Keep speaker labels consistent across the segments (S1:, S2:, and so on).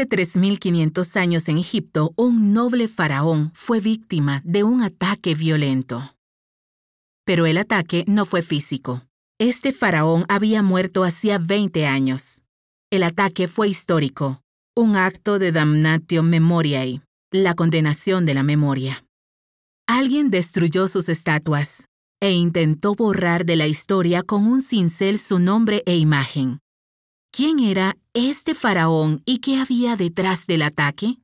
S1: Hace 3.500 años en Egipto, un noble faraón fue víctima de un ataque violento. Pero el ataque no fue físico. Este faraón había muerto hacía 20 años. El ataque fue histórico, un acto de damnatio memoriae, la condenación de la memoria. Alguien destruyó sus estatuas e intentó borrar de la historia con un cincel su nombre e imagen. ¿Quién era este faraón y qué había detrás del ataque?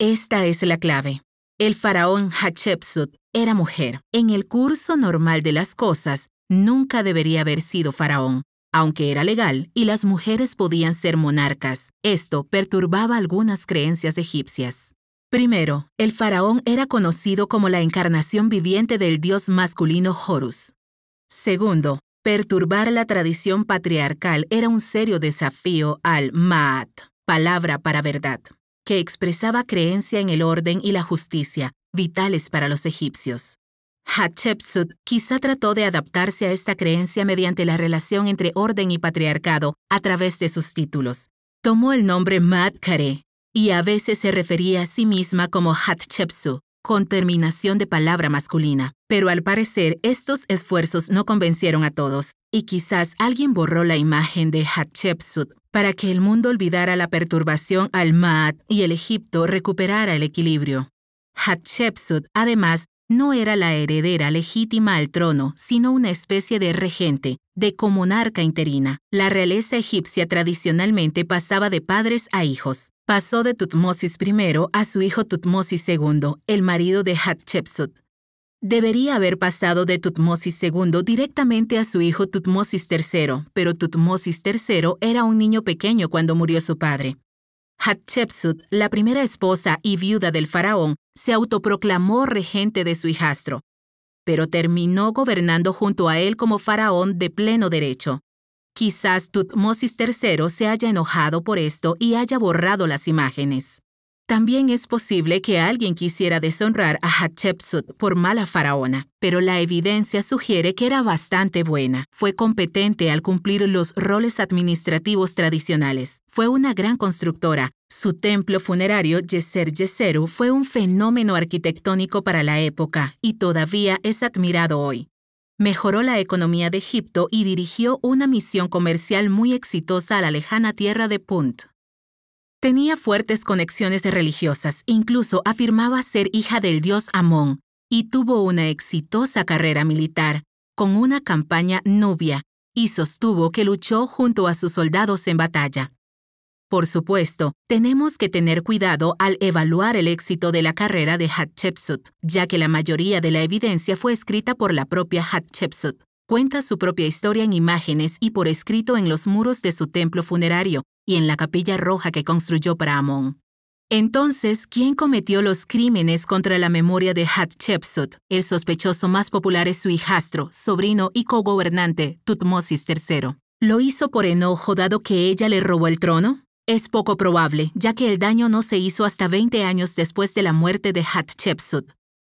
S1: Esta es la clave. El faraón Hatshepsut era mujer. En el curso normal de las cosas, nunca debería haber sido faraón, aunque era legal y las mujeres podían ser monarcas. Esto perturbaba algunas creencias egipcias. Primero, el faraón era conocido como la encarnación viviente del dios masculino Horus. Segundo, Perturbar la tradición patriarcal era un serio desafío al Ma'at, palabra para verdad, que expresaba creencia en el orden y la justicia, vitales para los egipcios. Hatshepsut quizá trató de adaptarse a esta creencia mediante la relación entre orden y patriarcado a través de sus títulos. Tomó el nombre ma'at kare, y a veces se refería a sí misma como Hatshepsut, con terminación de palabra masculina. Pero al parecer estos esfuerzos no convencieron a todos, y quizás alguien borró la imagen de Hatshepsut para que el mundo olvidara la perturbación al Maat y el Egipto recuperara el equilibrio. Hatshepsut, además, no era la heredera legítima al trono, sino una especie de regente, de comunarca interina. La realeza egipcia tradicionalmente pasaba de padres a hijos. Pasó de Tutmosis I a su hijo Tutmosis II, el marido de Hatshepsut. Debería haber pasado de Tutmosis II directamente a su hijo Tutmosis III, pero Tutmosis III era un niño pequeño cuando murió su padre. Hatshepsut, la primera esposa y viuda del faraón, se autoproclamó regente de su hijastro, pero terminó gobernando junto a él como faraón de pleno derecho. Quizás Tutmosis III se haya enojado por esto y haya borrado las imágenes. También es posible que alguien quisiera deshonrar a Hatshepsut por mala faraona, pero la evidencia sugiere que era bastante buena, fue competente al cumplir los roles administrativos tradicionales, fue una gran constructora, su templo funerario Yeser Yeseru fue un fenómeno arquitectónico para la época y todavía es admirado hoy mejoró la economía de Egipto y dirigió una misión comercial muy exitosa a la lejana tierra de Punt. Tenía fuertes conexiones religiosas, incluso afirmaba ser hija del dios Amón, y tuvo una exitosa carrera militar, con una campaña nubia, y sostuvo que luchó junto a sus soldados en batalla. Por supuesto, tenemos que tener cuidado al evaluar el éxito de la carrera de Hatshepsut, ya que la mayoría de la evidencia fue escrita por la propia Hatshepsut. Cuenta su propia historia en imágenes y por escrito en los muros de su templo funerario y en la capilla roja que construyó para Amón. Entonces, ¿quién cometió los crímenes contra la memoria de Hatshepsut? El sospechoso más popular es su hijastro, sobrino y cogobernante, Tutmosis III. ¿Lo hizo por enojo dado que ella le robó el trono? Es poco probable, ya que el daño no se hizo hasta 20 años después de la muerte de Hatshepsut.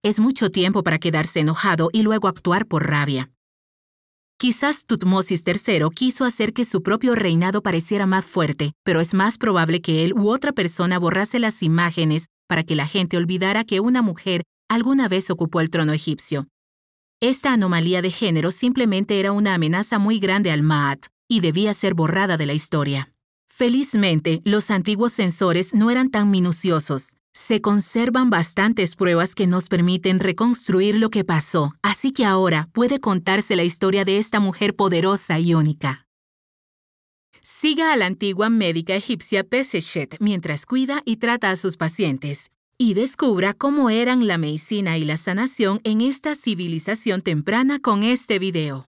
S1: Es mucho tiempo para quedarse enojado y luego actuar por rabia. Quizás Tutmosis III quiso hacer que su propio reinado pareciera más fuerte, pero es más probable que él u otra persona borrase las imágenes para que la gente olvidara que una mujer alguna vez ocupó el trono egipcio. Esta anomalía de género simplemente era una amenaza muy grande al Maat y debía ser borrada de la historia. Felizmente, los antiguos sensores no eran tan minuciosos. Se conservan bastantes pruebas que nos permiten reconstruir lo que pasó, así que ahora puede contarse la historia de esta mujer poderosa y única. Siga a la antigua médica egipcia Peseshet mientras cuida y trata a sus pacientes y descubra cómo eran la medicina y la sanación en esta civilización temprana con este video.